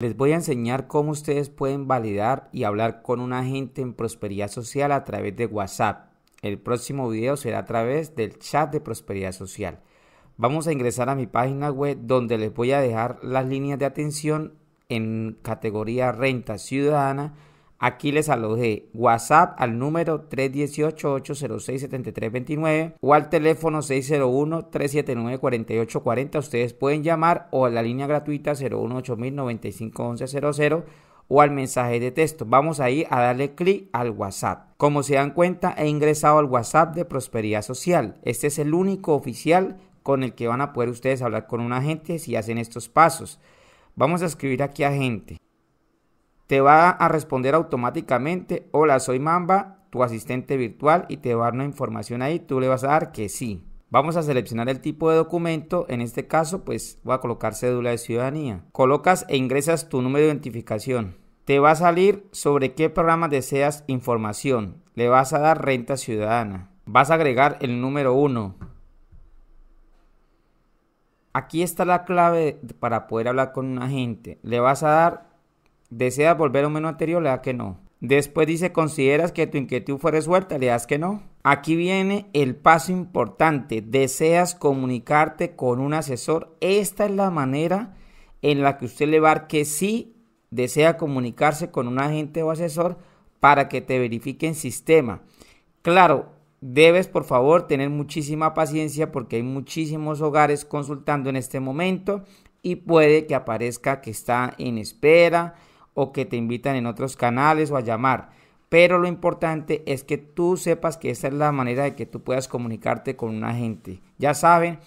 Les voy a enseñar cómo ustedes pueden validar y hablar con un agente en prosperidad social a través de WhatsApp. El próximo video será a través del chat de prosperidad social. Vamos a ingresar a mi página web donde les voy a dejar las líneas de atención en categoría renta ciudadana Aquí les alojé WhatsApp al número 318-806-7329 o al teléfono 601-379-4840. Ustedes pueden llamar o a la línea gratuita 018-095-1100 o al mensaje de texto. Vamos ahí a darle clic al WhatsApp. Como se dan cuenta, he ingresado al WhatsApp de Prosperidad Social. Este es el único oficial con el que van a poder ustedes hablar con un agente si hacen estos pasos. Vamos a escribir aquí agente te va a responder automáticamente, hola, soy Mamba, tu asistente virtual, y te va a dar una información ahí, tú le vas a dar que sí. Vamos a seleccionar el tipo de documento, en este caso pues voy a colocar cédula de ciudadanía. Colocas e ingresas tu número de identificación. Te va a salir sobre qué programa deseas información. Le vas a dar renta ciudadana. Vas a agregar el número 1. Aquí está la clave para poder hablar con un agente. Le vas a dar ¿Deseas volver a un menú anterior? Le das que no. Después dice, ¿consideras que tu inquietud fue resuelta? Le das que no. Aquí viene el paso importante. ¿Deseas comunicarte con un asesor? Esta es la manera en la que usted le va a que sí desea comunicarse con un agente o asesor para que te verifique en sistema. Claro, debes por favor tener muchísima paciencia porque hay muchísimos hogares consultando en este momento y puede que aparezca que está en espera o que te invitan en otros canales o a llamar. Pero lo importante es que tú sepas que esa es la manera de que tú puedas comunicarte con una agente. Ya saben,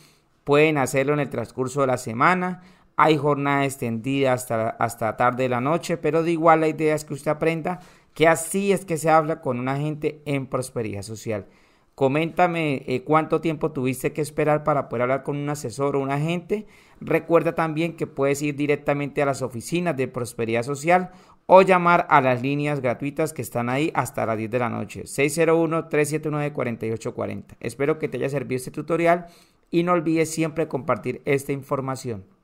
pueden hacerlo en el transcurso de la semana. Hay jornada extendida hasta, hasta tarde de la noche, pero de igual la idea es que usted aprenda que así es que se habla con una agente en prosperidad social. Coméntame eh, cuánto tiempo tuviste que esperar para poder hablar con un asesor o un agente. Recuerda también que puedes ir directamente a las oficinas de Prosperidad Social o llamar a las líneas gratuitas que están ahí hasta las 10 de la noche. 601-379-4840. Espero que te haya servido este tutorial y no olvides siempre compartir esta información.